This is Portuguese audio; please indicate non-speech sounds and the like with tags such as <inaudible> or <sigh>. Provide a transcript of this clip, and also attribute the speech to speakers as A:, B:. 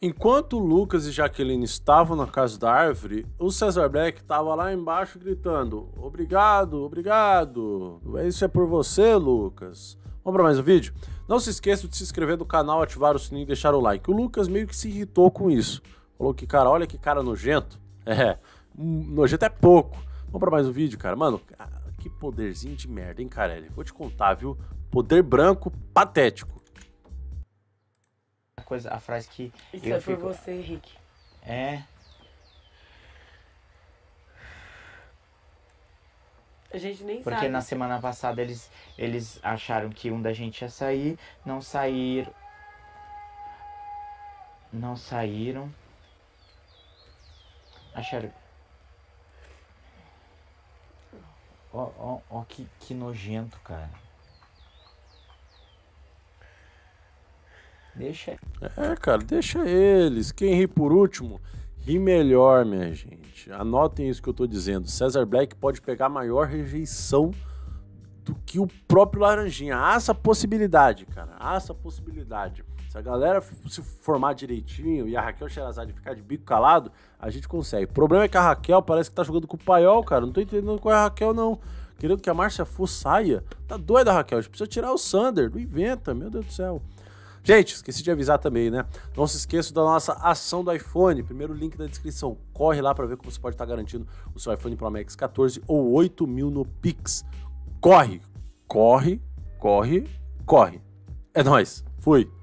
A: Enquanto Lucas e Jaqueline estavam na casa da árvore, o Cesar Black estava lá embaixo gritando: Obrigado, obrigado. É, isso é por você, Lucas. Vamos para mais um vídeo? Não se esqueça de se inscrever no canal, ativar o sininho e deixar o like. O Lucas meio que se irritou com isso. Falou que, cara, olha que cara nojento. <laughs> É, nojento é pouco. Vamos para mais um vídeo, cara. Mano, ah, que poderzinho de merda, hein, Carelli? Vou te contar, viu? Poder branco patético coisa, a frase que. Isso eu é fico... por você, Henrique. É.
B: A gente nem Porque sabe. na semana passada eles, eles acharam que um da gente ia sair, não saíram. Não saíram. Acharam. Ó, oh que, que nojento, cara. Deixa.
A: É, cara, deixa eles. Quem ri por último, ri melhor, minha gente. Anotem isso que eu tô dizendo. Cesar Black pode pegar maior rejeição do que o próprio Laranjinha. Há essa possibilidade, cara. Há essa possibilidade. Se a galera se formar direitinho e a Raquel Xerazade ficar de bico calado, a gente consegue. O problema é que a Raquel parece que tá jogando com o paiol, cara. Não tô entendendo qual é a Raquel, não. Querendo que a Márcia Fu saia. Tá doida, Raquel. A gente precisa tirar o Sander. Não inventa, meu Deus do céu. Gente, esqueci de avisar também, né? Não se esqueça da nossa ação do iPhone. Primeiro link da descrição. Corre lá para ver como você pode estar garantindo o seu iPhone Pro Max 14 ou 8 mil no Pix. Corre, corre, corre, corre. É nóis. Fui.